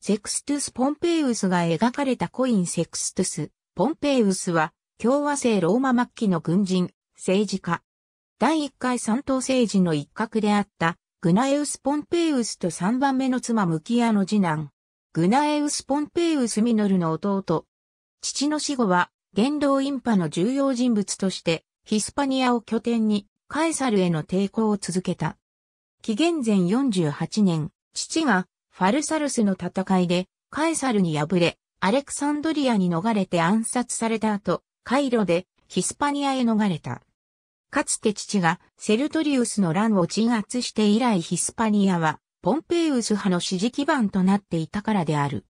セクストゥス・ポンペイウスが描かれたコインセクストゥス・ポンペイウスは、共和制ローマ末期の軍人、政治家。第1回三党政治の一角であった、グナエウス・ポンペイウスと3番目の妻ムキアの次男、グナエウス・ポンペイウス・ミノルの弟。父の死後は、元老インパの重要人物として、ヒスパニアを拠点に、カエサルへの抵抗を続けた。紀元前48年、父がファルサルスの戦いで、カエサルに敗れ、アレクサンドリアに逃れて暗殺された後、カイロでヒスパニアへ逃れた。かつて父がセルトリウスの乱を鎮圧して以来ヒスパニアはポンペイウス派の支持基盤となっていたからである。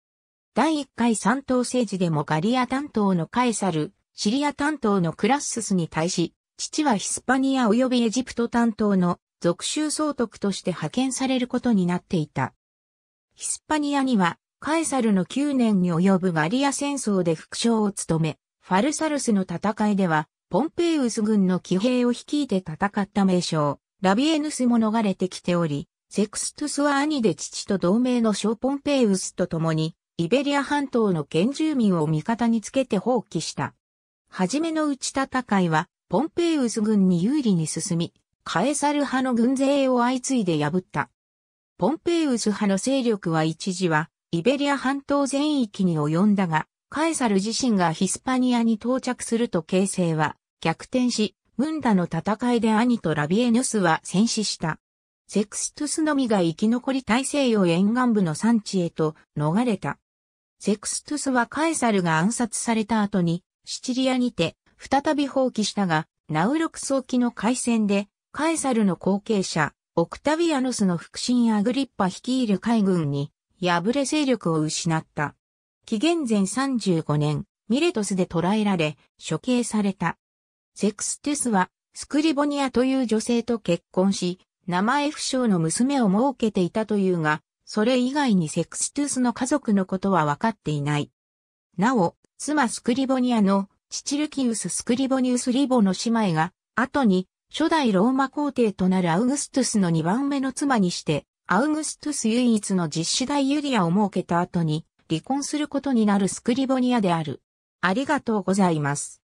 第1回三党政治でもガリア担当のカエサル、シリア担当のクラッススに対し、父はヒスパニア及びエジプト担当の属州総督として派遣されることになっていた。ヒスパニアには、カエサルの9年に及ぶガリア戦争で副将を務め、ファルサルスの戦いでは、ポンペイウス軍の騎兵を率いて戦った名将、ラビエヌスも逃れてきており、セクストゥスは兄で父と同盟の小ポンペイウスと共に、イベリア半島の原住民を味方につけて放棄した。はじめのうち戦いは、ポンペイウス軍に有利に進み、カエサル派の軍勢を相次いで破った。ポンペイウス派の勢力は一時は、イベリア半島全域に及んだが、カエサル自身がヒスパニアに到着すると形勢は逆転し、ムンダの戦いで兄とラビエヌスは戦死した。セクストゥスのみが生き残り大西洋沿岸部の産地へと逃れた。セクストゥスはカエサルが暗殺された後に、シチリアにて再び放棄したが、ナウロク早期の海戦で、カエサルの後継者、オクタビアヌスの腹心アグリッパ率いる海軍に、破れ勢力を失った。紀元前35年、ミレトスで捕らえられ、処刑された。セクステュスは、スクリボニアという女性と結婚し、名前不詳の娘を設けていたというが、それ以外にセクステゥスの家族のことは分かっていない。なお、妻スクリボニアの、チチルキウス・スクリボニウス・リボの姉妹が、後に初代ローマ皇帝となるアウグストゥスの2番目の妻にして、アウグストゥス唯一の実子代ユリアを設けた後に離婚することになるスクリボニアである。ありがとうございます。